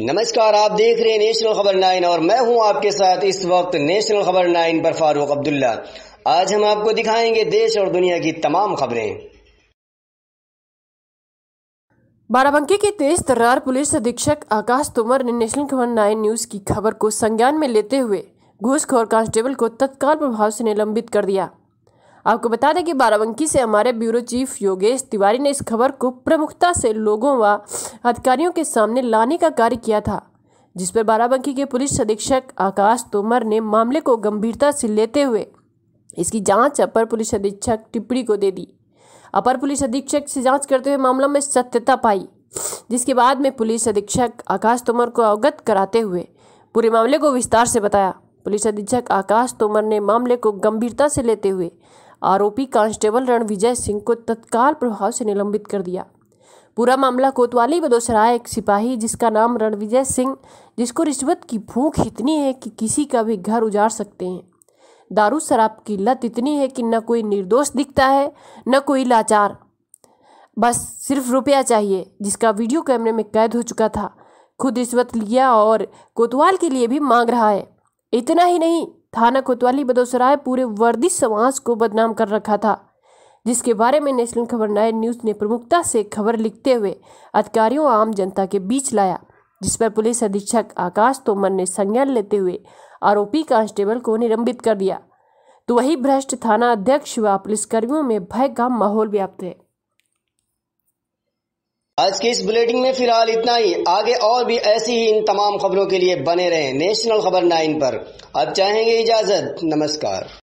नमस्कार आप देख रहे हैं नेशनल खबर नाइन और मैं हूं आपके साथ इस वक्त नेशनल खबर नाइन पर फारूक अब्दुल्ला आज हम आपको दिखाएंगे देश और दुनिया की तमाम खबरें बाराबंकी के तेज तर्रार पुलिस अधीक्षक आकाश तोमर ने नेशनल खबर नाइन न्यूज की खबर को संज्ञान में लेते हुए घूसखोर कांस्टेबल को तत्काल प्रभाव से निलंबित कर दिया आपको बता दें कि बाराबंकी से हमारे ब्यूरो चीफ योगेश तिवारी ने इस खबर को प्रमुखता से लोगों व अधिकारियों के सामने लाने का कार्य किया था जिस पर बाराबंकी के पुलिस अधीक्षक आकाश तोमर ने मामले को गंभीरता से लेते हुए इसकी जांच अपर पुलिस अधीक्षक टिप्पणी को दे दी अपर पुलिस अधीक्षक से जांच करते हुए मामला में सत्यता पाई जिसके बाद में पुलिस अधीक्षक आकाश तोमर को अवगत कराते हुए पूरे मामले को विस्तार से बताया पुलिस अधीक्षक आकाश तोमर ने मामले को गंभीरता से लेते हुए आरोपी कांस्टेबल रणविजय सिंह को तत्काल प्रभाव से निलंबित कर दिया पूरा मामला कोतवाली बदोसराय एक सिपाही जिसका नाम रणविजय सिंह जिसको रिश्वत की भूख इतनी है कि किसी का भी घर उजाड़ सकते हैं दारू शराब की लत इतनी है कि न कोई निर्दोष दिखता है न कोई लाचार बस सिर्फ रुपया चाहिए जिसका वीडियो कैमरे में कैद हो चुका था खुद रिश्वत लिया और कोतवाल के लिए भी मांग रहा है इतना ही नहीं थाना कोतवाली बदोसराय पूरे वर्दी समाज को बदनाम कर रखा था जिसके बारे में नेशनल खबर नाइन न्यूज़ ने प्रमुखता से खबर लिखते हुए अधिकारियों आम जनता के बीच लाया जिस पर पुलिस अधीक्षक आकाश तोमर ने संज्ञान लेते हुए आरोपी कांस्टेबल को निलंबित कर दिया तो वही भ्रष्ट थाना अध्यक्ष व पुलिसकर्मियों में भय का माहौल व्याप्त है आज के इस बुलेटिन में फिलहाल इतना ही आगे और भी ऐसी ही इन तमाम खबरों के लिए बने रहें नेशनल खबर नाइन पर अब चाहेंगे इजाजत नमस्कार